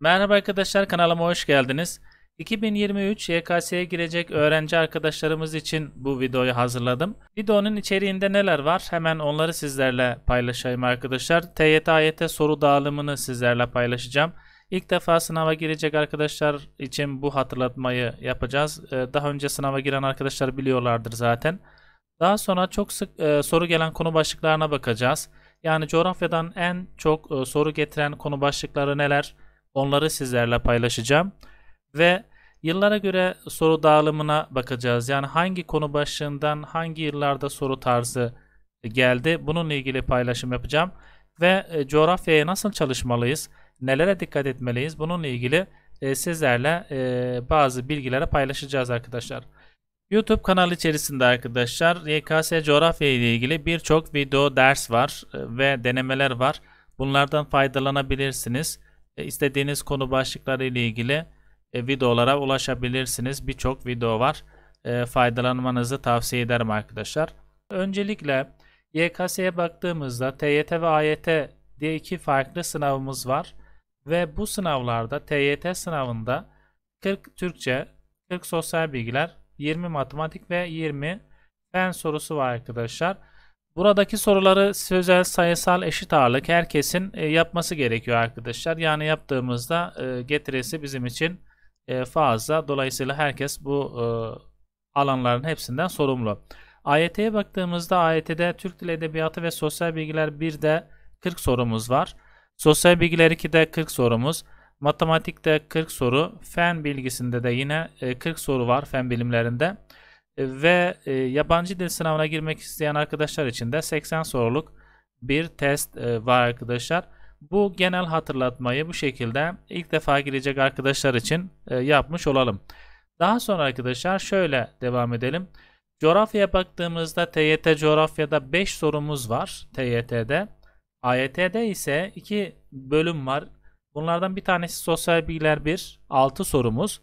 Merhaba arkadaşlar kanalıma hoş geldiniz. 2023 YKS'ye girecek öğrenci arkadaşlarımız için bu videoyu hazırladım. Videonun içeriğinde neler var hemen onları sizlerle paylaşayım arkadaşlar. TYT AYT soru dağılımını sizlerle paylaşacağım. İlk defa sınava girecek arkadaşlar için bu hatırlatmayı yapacağız. Ee, daha önce sınava giren arkadaşlar biliyorlardır zaten. Daha sonra çok sık e, soru gelen konu başlıklarına bakacağız. Yani coğrafyadan en çok e, soru getiren konu başlıkları neler? Onları sizlerle paylaşacağım. Ve yıllara göre soru dağılımına bakacağız. Yani hangi konu başlığından hangi yıllarda soru tarzı geldi. Bununla ilgili paylaşım yapacağım. Ve e, coğrafyaya nasıl çalışmalıyız? Nelere dikkat etmeliyiz? Bununla ilgili e, sizlerle e, bazı bilgilere paylaşacağız arkadaşlar. YouTube kanalı içerisinde arkadaşlar YKS coğrafya ile ilgili birçok video ders var ve denemeler var. Bunlardan faydalanabilirsiniz. E, istediğiniz konu başlıkları ile ilgili e, videolara ulaşabilirsiniz. Birçok video var. E, faydalanmanızı tavsiye ederim arkadaşlar. Öncelikle YKS'ye baktığımızda TYT ve AYT diye iki farklı sınavımız var. Ve bu sınavlarda TYT sınavında 40 Türkçe, 40 sosyal bilgiler, 20 matematik ve 20 fen sorusu var arkadaşlar. Buradaki soruları sözel, sayısal, eşit ağırlık herkesin e, yapması gerekiyor arkadaşlar. Yani yaptığımızda e, getirisi bizim için e, fazla. Dolayısıyla herkes bu alanların hepsinden sorumlu. AYT'ye baktığımızda AYT'de Türk Dili Edebiyatı ve Sosyal Bilgiler 1'de 40 sorumuz var. Sosyal Bilgiler 2'de 40 sorumuz. Matematikte 40 soru. Fen bilgisinde de yine 40 soru var fen bilimlerinde. E, ve e, yabancı dil sınavına girmek isteyen arkadaşlar için de 80 soruluk bir test e, var arkadaşlar. Bu genel hatırlatmayı bu şekilde ilk defa girecek arkadaşlar için e, yapmış olalım. Daha sonra arkadaşlar şöyle devam edelim. Coğrafyaya baktığımızda TYT coğrafyada 5 sorumuz var TYT'de. AYT'de ise 2 bölüm var. Bunlardan bir tanesi sosyal bilgiler 1, 6 sorumuz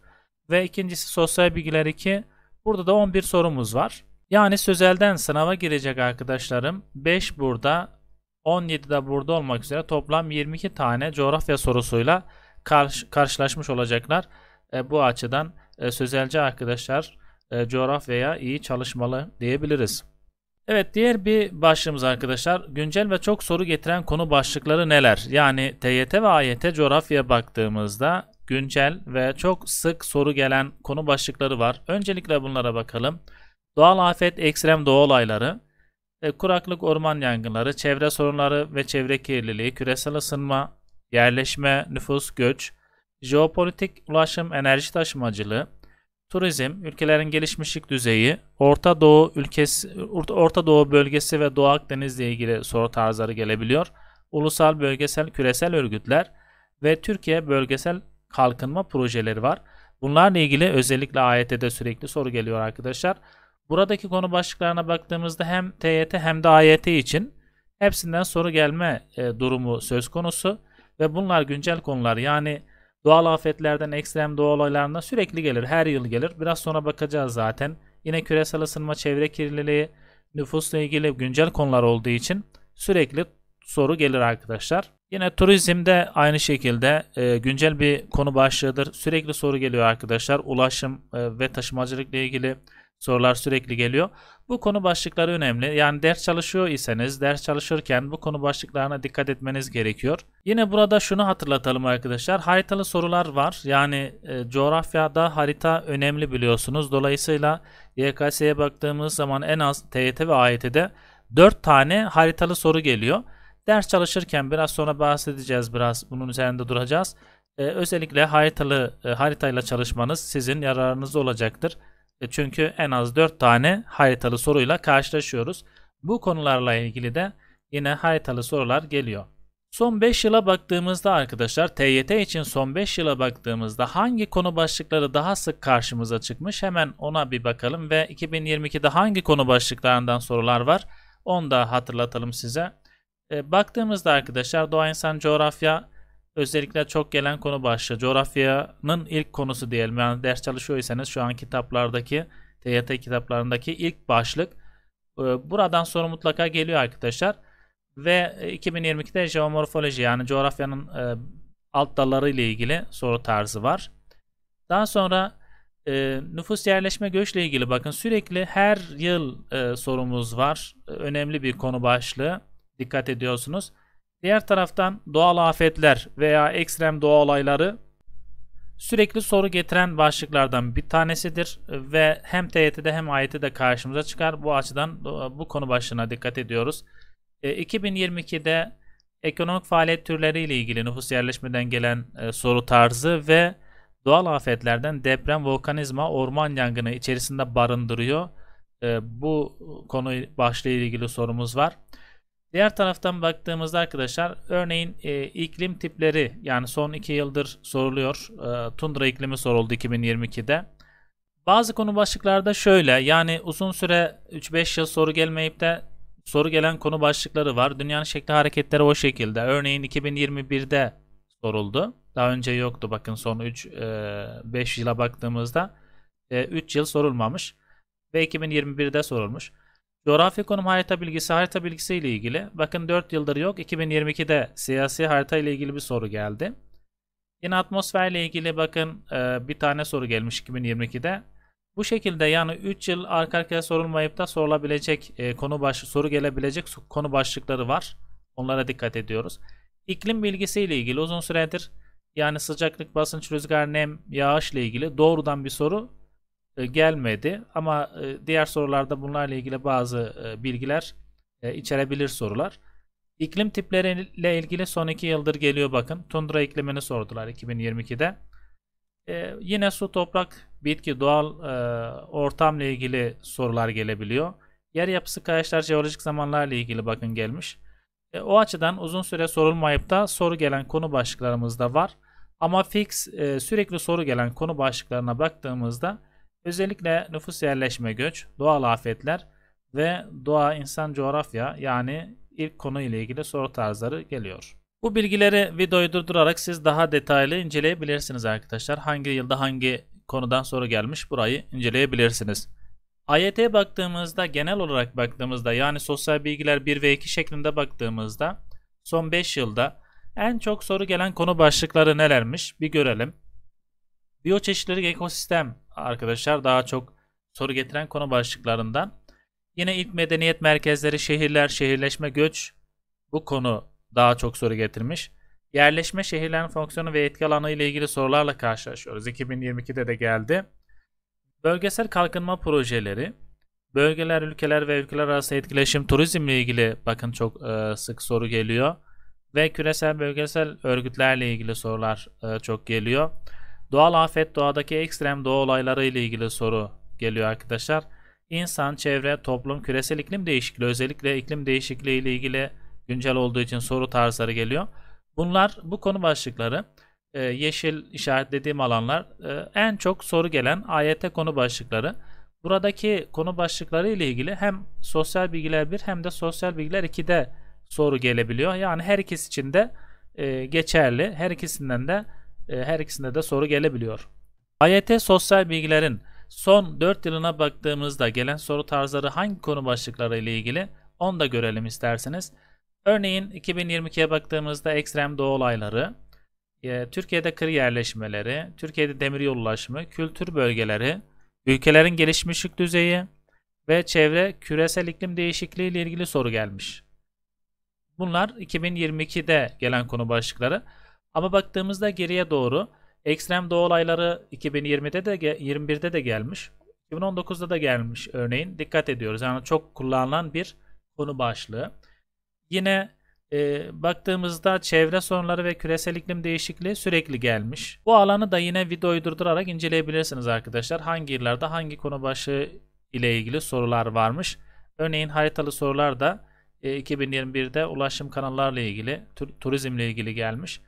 ve ikincisi sosyal bilgiler 2, Burada da 11 sorumuz var. Yani sözelden sınava girecek arkadaşlarım 5 burada 17 de burada olmak üzere toplam 22 tane coğrafya sorusuyla karşı, karşılaşmış olacaklar. E, bu açıdan e, sözelci arkadaşlar e, coğrafyaya iyi çalışmalı diyebiliriz. Evet diğer bir başlığımız arkadaşlar güncel ve çok soru getiren konu başlıkları neler? Yani TYT ve AYT coğrafyaya baktığımızda güncel ve çok sık soru gelen konu başlıkları var. Öncelikle bunlara bakalım. Doğal afet, ekstrem doğa olayları, e, kuraklık, orman yangınları, çevre sorunları ve çevre kirliliği, küresel ısınma, yerleşme, nüfus, göç, jeopolitik ulaşım, enerji taşımacılığı, turizm, ülkelerin gelişmişlik düzeyi, Orta Doğu ülkesi, Orta Doğu bölgesi ve Doğu Akdeniz ile ilgili soru tarzları gelebiliyor. Ulusal, bölgesel, küresel örgütler ve Türkiye bölgesel kalkınma projeleri var. Bunlarla ilgili özellikle AYT'de sürekli soru geliyor arkadaşlar. Buradaki konu başlıklarına baktığımızda hem TYT hem de AYT için hepsinden soru gelme e, durumu söz konusu ve bunlar güncel konular. Yani doğal afetlerden ekstrem doğa olaylarına sürekli gelir, her yıl gelir. Biraz sonra bakacağız zaten. Yine küresel ısınma, çevre kirliliği, nüfusla ilgili güncel konular olduğu için sürekli soru gelir arkadaşlar. Yine turizmde aynı şekilde e, güncel bir konu başlığıdır. Sürekli soru geliyor arkadaşlar. Ulaşım e, ve taşımacılıkla ilgili sorular sürekli geliyor. Bu konu başlıkları önemli. Yani ders çalışıyor iseniz ders çalışırken bu konu başlıklarına dikkat etmeniz gerekiyor. Yine burada şunu hatırlatalım arkadaşlar. Haritalı sorular var. Yani e, coğrafyada harita önemli biliyorsunuz. Dolayısıyla YKS'ye baktığımız zaman en az TYT ve AYT'de 4 tane haritalı soru geliyor. Ders çalışırken biraz sonra bahsedeceğiz biraz bunun üzerinde duracağız. Ee, özellikle haritalı e, haritayla çalışmanız sizin yararınız olacaktır. E, çünkü en az 4 tane haritalı soruyla karşılaşıyoruz. Bu konularla ilgili de yine haritalı sorular geliyor. Son 5 yıla baktığımızda arkadaşlar TYT için son 5 yıla baktığımızda hangi konu başlıkları daha sık karşımıza çıkmış hemen ona bir bakalım ve 2022'de hangi konu başlıklarından sorular var onu da hatırlatalım size. E, baktığımızda arkadaşlar doğa insan coğrafya özellikle çok gelen konu başlığı. Coğrafyanın ilk konusu diyelim. Yani ders çalışıyorsanız şu an kitaplardaki TYT kitaplarındaki ilk başlık. E, buradan sonra mutlaka geliyor arkadaşlar. Ve 2022'de e, jeomorfoloji yani coğrafyanın e, alt dalları ile ilgili soru tarzı var. Daha sonra e, nüfus yerleşme göçle ilgili bakın sürekli her yıl e, sorumuz var. Önemli bir konu başlığı dikkat ediyorsunuz. Diğer taraftan doğal afetler veya ekstrem doğa olayları sürekli soru getiren başlıklardan bir tanesidir ve hem TYT'de hem AYT'de karşımıza çıkar. Bu açıdan bu konu başlığına dikkat ediyoruz. 2022'de e, ekonomik faaliyet türleri ile ilgili nüfus yerleşmeden gelen e, soru tarzı ve doğal afetlerden deprem, volkanizma, orman yangını içerisinde barındırıyor. E, bu konu başlığı ile ilgili sorumuz var. Diğer taraftan baktığımızda arkadaşlar örneğin e, iklim tipleri yani son 2 yıldır soruluyor. E, tundra iklimi soruldu 2022'de. Bazı konu başlıklarda şöyle yani uzun süre 3-5 yıl soru gelmeyip de soru gelen konu başlıkları var. Dünyanın şekli hareketleri o şekilde. Örneğin 2021'de soruldu. Daha önce yoktu bakın son 3-5 e, yıla baktığımızda e, 3 yıl sorulmamış ve 2021'de sorulmuş. Coğrafi konum harita bilgisi harita bilgisi ile ilgili. Bakın 4 yıldır yok. 2022'de siyasi harita ile ilgili bir soru geldi. Yine atmosfer ile ilgili bakın e, bir tane soru gelmiş 2022'de. Bu şekilde yani 3 yıl arka arkaya sorulmayıp da sorulabilecek e, konu baş soru gelebilecek konu başlıkları var. Onlara dikkat ediyoruz. İklim bilgisi ile ilgili uzun süredir yani sıcaklık, basınç, rüzgar, nem, yağış ile ilgili doğrudan bir soru e, gelmedi ama e, diğer sorularda bunlarla ilgili bazı e, bilgiler içerebilir sorular. İklim tipleriyle ilgili son iki yıldır geliyor bakın. Tundra iklimini sordular 2022'de. yine su, toprak, bitki, doğal ortamla ilgili sorular gelebiliyor. Yer yapısı, kayaçlar, jeolojik zamanlarla ilgili bakın gelmiş. o açıdan uzun süre sorulmayıp da soru gelen konu başlıklarımızda var. Ama fix sürekli soru gelen konu başlıklarına baktığımızda Özellikle nüfus yerleşme göç, doğal afetler ve doğa insan coğrafya yani ilk konu ile ilgili soru tarzları geliyor. Bu bilgileri videoyu durdurarak siz daha detaylı inceleyebilirsiniz arkadaşlar. Hangi yılda hangi konudan soru gelmiş burayı inceleyebilirsiniz. AYT baktığımızda genel olarak baktığımızda yani sosyal bilgiler 1 ve 2 şeklinde baktığımızda son 5 yılda en çok soru gelen konu başlıkları nelermiş bir görelim. Biyoçeşitlilik ekosistem arkadaşlar daha çok soru getiren konu başlıklarından. Yine ilk medeniyet merkezleri, şehirler, şehirleşme, göç bu konu daha çok soru getirmiş. Yerleşme, şehirlerin fonksiyonu ve etki alanı ile ilgili sorularla karşılaşıyoruz. 2022'de de geldi. Bölgesel kalkınma projeleri, bölgeler, ülkeler ve ülkeler arası etkileşim, turizmle ilgili bakın çok e, sık soru geliyor. Ve küresel bölgesel örgütlerle ilgili sorular e, çok geliyor. Doğal afet doğadaki ekstrem doğa olayları ile ilgili soru geliyor arkadaşlar. İnsan, çevre, toplum, küresel iklim değişikliği özellikle iklim değişikliği ile ilgili güncel olduğu için soru tarzları geliyor. Bunlar bu konu başlıkları e, yeşil işaretlediğim alanlar e, en çok soru gelen AYT konu başlıkları. Buradaki konu başlıkları ile ilgili hem sosyal bilgiler 1 hem de sosyal bilgiler 2'de soru gelebiliyor. Yani her ikisi için de e, geçerli. Her ikisinden de ee, her ikisinde de soru gelebiliyor. AYT sosyal bilgilerin son 4 yılına baktığımızda gelen soru tarzları hangi konu başlıkları ile ilgili onu da görelim isterseniz. Örneğin 2022'ye baktığımızda ekstrem doğu olayları, e, Türkiye'de kır yerleşmeleri, Türkiye'de demiryol ulaşımı, kültür bölgeleri, ülkelerin gelişmişlik düzeyi ve çevre küresel iklim değişikliği ile ilgili soru gelmiş. Bunlar 2022'de gelen konu başlıkları. Ama baktığımızda geriye doğru ekstrem doğa olayları 2020'de de 21'de de gelmiş. 2019'da da gelmiş örneğin. Dikkat ediyoruz. Yani çok kullanılan bir konu başlığı. Yine e, baktığımızda çevre sorunları ve küresel iklim değişikliği sürekli gelmiş. Bu alanı da yine videoyu durdurarak inceleyebilirsiniz arkadaşlar. Hangi yıllarda hangi konu başlığı ile ilgili sorular varmış. Örneğin haritalı sorular da e, 2021'de ulaşım kanallarla ilgili, tur turizmle ilgili gelmiş.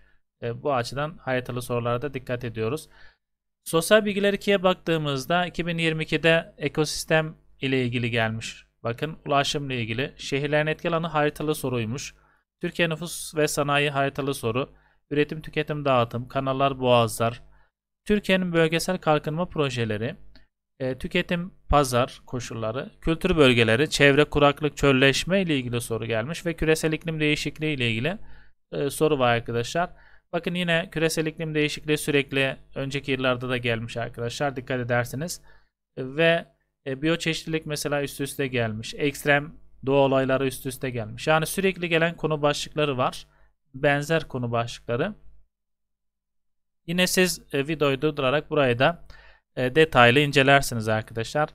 E, bu açıdan haritalı sorularda dikkat ediyoruz. Sosyal bilgiler 2'ye baktığımızda 2022'de ekosistem ile ilgili gelmiş. Bakın ulaşım ile ilgili şehirlerin etki alanı haritalı soruymuş. Türkiye nüfus ve sanayi haritalı soru. Üretim, tüketim, dağıtım, kanallar, boğazlar. Türkiye'nin bölgesel kalkınma projeleri. E, tüketim, pazar koşulları, kültür bölgeleri, çevre, kuraklık, çölleşme ile ilgili soru gelmiş ve küresel iklim değişikliği ile ilgili e, soru var arkadaşlar. Bakın yine küresel iklim değişikliği sürekli önceki yıllarda da gelmiş arkadaşlar. Dikkat ederseniz Ve e, biyoçeşitlilik mesela üst üste gelmiş. Ekstrem doğa olayları üst üste gelmiş. Yani sürekli gelen konu başlıkları var. Benzer konu başlıkları. Yine siz e, videoyu durdurarak burayı da e, detaylı incelersiniz arkadaşlar.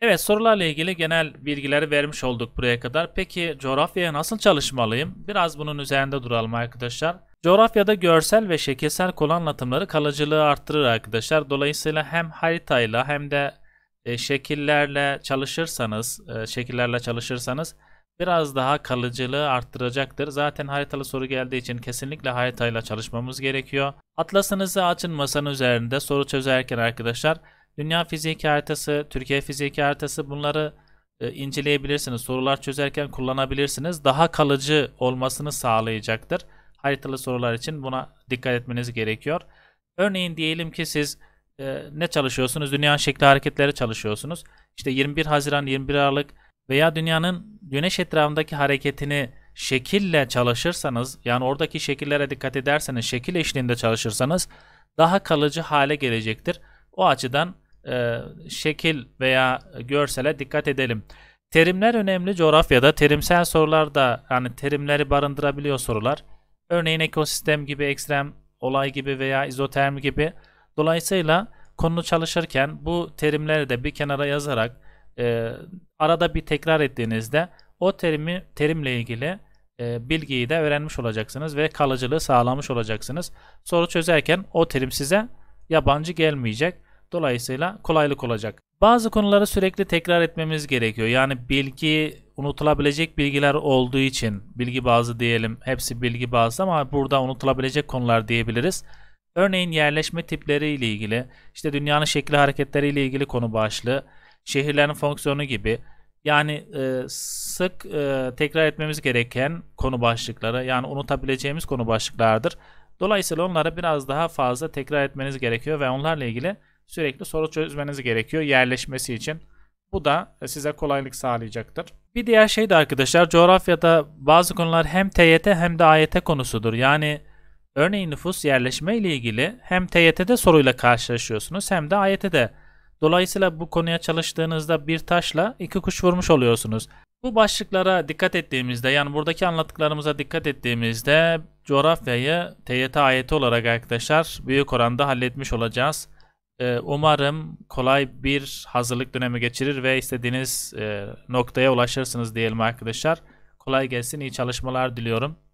Evet sorularla ilgili genel bilgileri vermiş olduk buraya kadar. Peki coğrafyaya nasıl çalışmalıyım? Biraz bunun üzerinde duralım arkadaşlar. Coğrafyada görsel ve şekilsel konu anlatımları kalıcılığı arttırır arkadaşlar. Dolayısıyla hem haritayla hem de e, şekillerle çalışırsanız, e, şekillerle çalışırsanız biraz daha kalıcılığı arttıracaktır. Zaten haritalı soru geldiği için kesinlikle haritayla çalışmamız gerekiyor. Atlasınızı açın masanın üzerinde soru çözerken arkadaşlar dünya fiziki haritası, Türkiye fiziki haritası bunları e, inceleyebilirsiniz. Sorular çözerken kullanabilirsiniz. Daha kalıcı olmasını sağlayacaktır haritalı sorular için buna dikkat etmeniz gerekiyor. Örneğin diyelim ki siz e, ne çalışıyorsunuz? Dünya şekli hareketleri çalışıyorsunuz. İşte 21 Haziran, 21 Aralık veya dünyanın güneş etrafındaki hareketini şekille çalışırsanız, yani oradaki şekillere dikkat ederseniz, şekil eşliğinde çalışırsanız daha kalıcı hale gelecektir. O açıdan e, şekil veya görsele dikkat edelim. Terimler önemli coğrafyada. Terimsel sorular da yani terimleri barındırabiliyor sorular. Örneğin ekosistem gibi, ekstrem olay gibi veya izotermi gibi. Dolayısıyla konu çalışırken bu terimleri de bir kenara yazarak e, arada bir tekrar ettiğinizde o terimi terimle ilgili e, bilgiyi de öğrenmiş olacaksınız ve kalıcılığı sağlamış olacaksınız. Soru çözerken o terim size yabancı gelmeyecek. Dolayısıyla kolaylık olacak. Bazı konuları sürekli tekrar etmemiz gerekiyor. Yani bilgi unutulabilecek bilgiler olduğu için bilgi bazı diyelim. Hepsi bilgi bazı ama burada unutulabilecek konular diyebiliriz. Örneğin yerleşme tipleri ile ilgili, işte dünyanın şekli hareketleri ile ilgili konu başlığı, şehirlerin fonksiyonu gibi. Yani e, sık e, tekrar etmemiz gereken konu başlıkları, yani unutabileceğimiz konu başlıklardır. Dolayısıyla onları biraz daha fazla tekrar etmeniz gerekiyor ve onlarla ilgili sürekli soru çözmeniz gerekiyor yerleşmesi için. Bu da size kolaylık sağlayacaktır. Bir diğer şey de arkadaşlar coğrafyada bazı konular hem TYT hem de AYT konusudur. Yani örneğin nüfus yerleşme ile ilgili hem TYT'de soruyla karşılaşıyorsunuz hem de AYT'de. Dolayısıyla bu konuya çalıştığınızda bir taşla iki kuş vurmuş oluyorsunuz. Bu başlıklara dikkat ettiğimizde yani buradaki anlattıklarımıza dikkat ettiğimizde coğrafyayı TYT AYT olarak arkadaşlar büyük oranda halletmiş olacağız. Ee, umarım kolay bir hazırlık dönemi geçirir ve istediğiniz e, noktaya ulaşırsınız diyelim arkadaşlar. Kolay gelsin, iyi çalışmalar diliyorum.